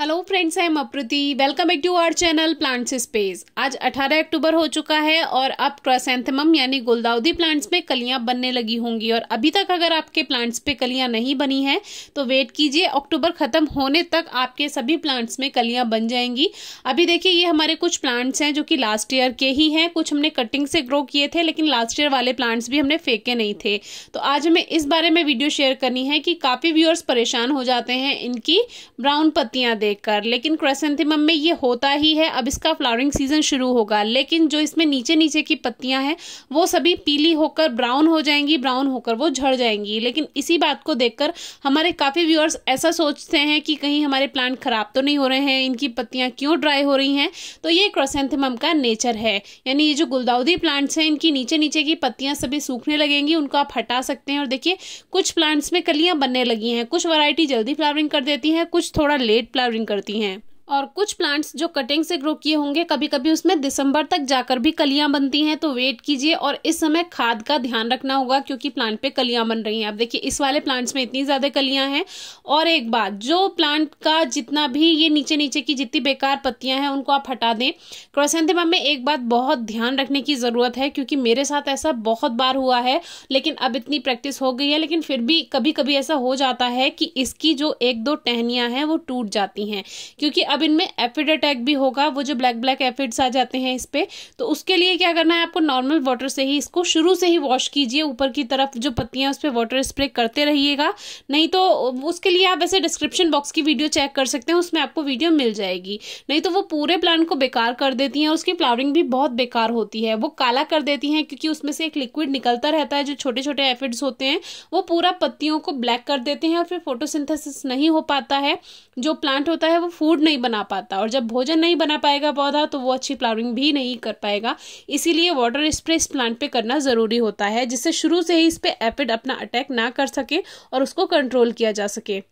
hello friends I am Aprati welcome back to our channel plants space आज 18 अक्टूबर हो चुका है और अब क्रॉसेंथमम यानी गुलदाउदी प्लांट्स में कलियां बनने लगी होंगी और अभी तक अगर आपके प्लांट्स पे कलियां नहीं बनी हैं तो वेट कीजिए अक्टूबर ख़त्म होने तक आपके सभी प्लांट्स में कलियां बन जाएंगी अभी देखिए ये हमारे कुछ प्लांट्स हैं जो कि लास्ट ईयर के ही हैं कुछ हमने कटिंग से ग्रो किए थे लेकिन लास्ट ईयर वाले प्लांट्स भी हमने फेंके नहीं थे तो आज हमें इस बारे में वीडियो शेयर करनी है कि काफ़ी व्यूअर्स परेशान हो जाते हैं इनकी ब्राउन पत्तियाँ दे लेकर लेकिन क्रेसेंथिमम में ये होता ही है अब इसका फ्लावरिंग सीजन शुरू होगा लेकिन जो इसमें नीचे नीचे की पत्तियां हैं वो सभी पीली होकर ब्राउन हो जाएंगी ब्राउन होकर वो झड़ जाएंगी लेकिन इसी बात को देखकर हमारे काफ़ी व्यूअर्स ऐसा सोचते हैं कि कहीं हमारे प्लांट खराब तो नहीं हो रहे हैं इनकी पत्तियाँ क्यों ड्राई हो रही हैं तो ये क्रोसेंथिमम का नेचर है यानी ये जो गुलदाउदी प्लांट्स हैं इनकी नीचे नीचे की पत्तियाँ सभी सूखने लगेंगी उनको आप हटा सकते हैं और देखिए कुछ प्लांट्स में कलियाँ बनने लगी हैं कुछ वरायटी जल्दी फ्लावरिंग कर देती हैं कुछ थोड़ा लेट फ्लावरिंग ड्राइविंग करती हैं और कुछ प्लांट्स जो कटिंग से ग्रो किए होंगे कभी कभी उसमें दिसंबर तक जाकर भी कलियां बनती हैं तो वेट कीजिए और इस समय खाद का ध्यान रखना होगा क्योंकि प्लांट पे कलियां बन रही हैं आप देखिए इस वाले प्लांट्स में इतनी ज़्यादा कलियां हैं और एक बात जो प्लांट का जितना भी ये नीचे नीचे की जितनी बेकार पत्तियां हैं उनको आप हटा दें क्रोसेंथिमम में एक बात बहुत ध्यान रखने की ज़रूरत है क्योंकि मेरे साथ ऐसा बहुत बार हुआ है लेकिन अब इतनी प्रैक्टिस हो गई है लेकिन फिर भी कभी कभी ऐसा हो जाता है कि इसकी जो एक दो टहनियां हैं वो टूट जाती हैं क्योंकि अब अब इनमें एफिड अटैक भी होगा वो जो ब्लैक ब्लैक एफिड्स आ जाते हैं इस पर तो उसके लिए क्या करना है आपको नॉर्मल वाटर से ही इसको शुरू से ही वॉश कीजिए ऊपर की तरफ जो पत्तियाँ उस पर वाटर स्प्रे करते रहिएगा नहीं तो उसके लिए आप वैसे डिस्क्रिप्शन बॉक्स की वीडियो चेक कर सकते हैं उसमें आपको वीडियो मिल जाएगी नहीं तो वो पूरे प्लांट को बेकार कर देती हैं उसकी फ्लावरिंग भी बहुत बेकार होती है वो काला कर देती हैं क्योंकि उसमें से एक लिक्विड निकलता रहता है जो छोटे छोटे एफिड्स होते हैं वो पूरा पत्तियों को ब्लैक कर देते हैं और फिर फोटोसिंथेसिस नहीं हो पाता है जो प्लांट होता है वो फूड नहीं बना पाता और जब भोजन नहीं बना पाएगा पौधा तो वो अच्छी फ्लावरिंग भी नहीं कर पाएगा इसीलिए वाटर स्प्रे इस प्लांट पे करना ज़रूरी होता है जिससे शुरू से ही इस पर एपिड अपना अटैक ना कर सके और उसको कंट्रोल किया जा सके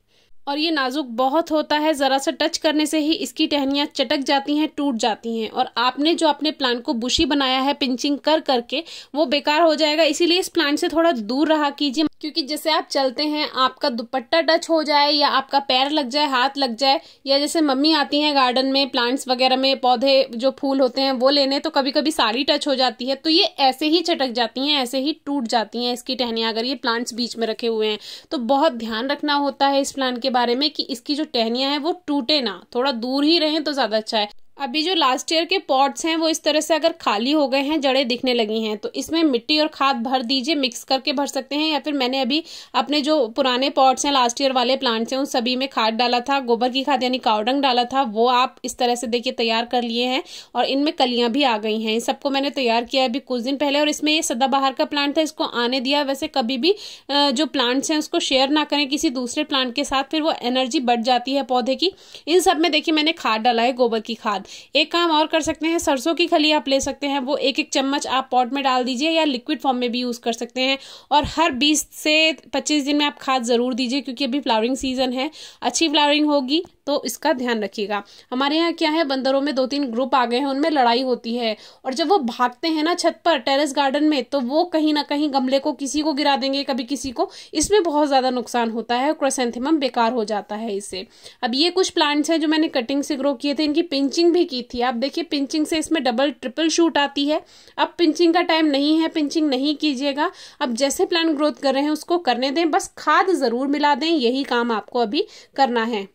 और ये नाजुक बहुत होता है ज़रा सा टच करने से ही इसकी टहनियाँ चटक जाती हैं टूट जाती हैं और आपने जो अपने प्लांट को बुशी बनाया है पिंचिंग कर करके वो बेकार हो जाएगा इसीलिए इस प्लांट से थोड़ा दूर रहा कीजिए क्योंकि जैसे आप चलते हैं आपका दुपट्टा टच हो जाए या आपका पैर लग जाए हाथ लग जाए या जैसे मम्मी आती हैं गार्डन में प्लांट्स वगैरह में पौधे जो फूल होते हैं वो लेने तो कभी कभी साड़ी टच हो जाती है तो ये ऐसे ही चटक जाती हैं ऐसे ही टूट जाती हैं इसकी टहनियाँ अगर ये प्लांट्स बीच में रखे हुए हैं तो बहुत ध्यान रखना होता है इस प्लांट के बारे में कि इसकी जो टहनिया है वो टूटे ना थोड़ा दूर ही रहें तो ज़्यादा अच्छा है अभी जो लास्ट ईयर के पॉट्स हैं वो इस तरह से अगर खाली हो गए हैं जड़ें दिखने लगी हैं तो इसमें मिट्टी और खाद भर दीजिए मिक्स करके भर सकते हैं या फिर मैंने अभी अपने जो पुराने पॉट्स हैं लास्ट ईयर वाले प्लांट्स हैं उन सभी में खाद डाला था गोबर की खाद यानी काउडंग डाला था वो आप इस तरह से देखिए तैयार कर लिए हैं और इनमें कलियाँ भी आ गई हैं इन सबको मैंने तैयार किया अभी कुछ दिन पहले और इसमें ये सदाबहार का प्लांट था इसको आने दिया वैसे कभी भी जो प्लांट्स हैं उसको शेयर ना करें किसी दूसरे प्लांट के साथ फिर वो एनर्जी बढ़ जाती है पौधे की इन सब में देखिए मैंने खाद डाला है गोबर की खाद एक काम और कर सकते हैं सरसों की खली आप ले सकते हैं वो एक एक चम्मच आप पॉट में डाल दीजिए या लिक्विड फॉर्म में भी यूज़ कर सकते हैं और हर बीस से पच्चीस दिन में आप खाद ज़रूर दीजिए क्योंकि अभी फ्लावरिंग सीजन है अच्छी फ्लावरिंग होगी तो इसका ध्यान रखिएगा हमारे यहाँ क्या है बंदरों में दो तीन ग्रुप आ गए हैं उनमें लड़ाई होती है और जब वो भागते हैं ना छत पर टेरेस गार्डन में तो वो कहीं ना कहीं गमले को किसी को गिरा देंगे कभी किसी को इसमें बहुत ज़्यादा नुकसान होता है क्रोसेंथिमम बेकार हो जाता है इससे अब ये कुछ प्लांट्स हैं जो मैंने कटिंग से ग्रो किए थे इनकी पिंचिंग भी की थी आप देखिए पिंचिंग से इसमें डबल ट्रिपल शूट आती है अब पिंचिंग का टाइम नहीं है पिंचिंग नहीं कीजिएगा अब जैसे प्लांट ग्रोथ कर रहे हैं उसको करने दें बस खाद ज़रूर मिला दें यही काम आपको अभी करना है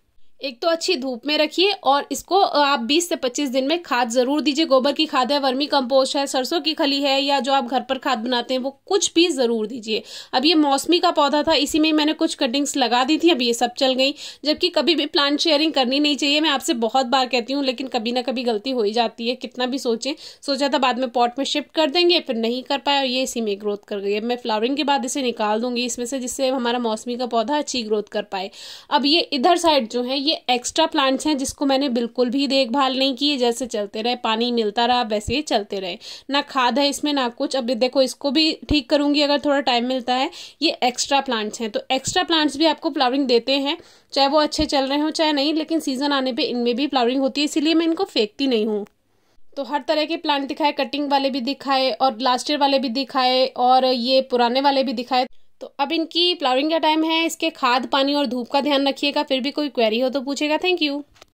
एक तो अच्छी धूप में रखिए और इसको आप 20 से 25 दिन में खाद जरूर दीजिए गोबर की खाद है वर्मी कंपोस्ट है सरसों की खली है या जो आप घर पर खाद बनाते हैं वो कुछ भी जरूर दीजिए अब ये मौसमी का पौधा था इसी में मैंने कुछ कटिंग्स लगा दी थी अब ये सब चल गई जबकि कभी भी प्लांट शेयरिंग करनी नहीं चाहिए मैं आपसे बहुत बार कहती हूँ लेकिन कभी ना कभी गलती हो ही जाती है कितना भी सोचें सोचा था बाद में पॉट में शिफ्ट कर देंगे फिर नहीं कर पाया और ये इसी में ग्रोथ कर गई अब मैं फ्लावरिंग के बाद इसे निकाल दूंगी इसमें से जिससे हमारा मौसमी का पौधा अच्छी ग्रोथ कर पाए अब ये इधर साइड जो है ये ये एक्स्ट्रा प्लांट्स हैं जिसको मैंने बिल्कुल भी देखभाल नहीं की है जैसे चलते रहे पानी मिलता रहा वैसे ही चलते रहे ना खाद है इसमें ना कुछ अब देखो इसको भी ठीक करूँगी अगर थोड़ा टाइम मिलता है ये एक्स्ट्रा प्लांट्स हैं तो एक्स्ट्रा प्लांट्स भी आपको फ्लावरिंग देते हैं चाहे वो अच्छे चल रहे हों चाहे नहीं लेकिन सीजन आने पर इनमें भी फ्लावरिंग होती है इसीलिए मैं इनको फेंकती नहीं हूँ तो हर तरह के प्लांट दिखाए कटिंग वाले भी दिखाए और लास्ट ईयर वाले भी दिखाए और ये पुराने वाले भी दिखाए तो अब इनकी फ्लावरिंग का टाइम है इसके खाद पानी और धूप का ध्यान रखिएगा फिर भी कोई क्वेरी हो तो पूछेगा थैंक यू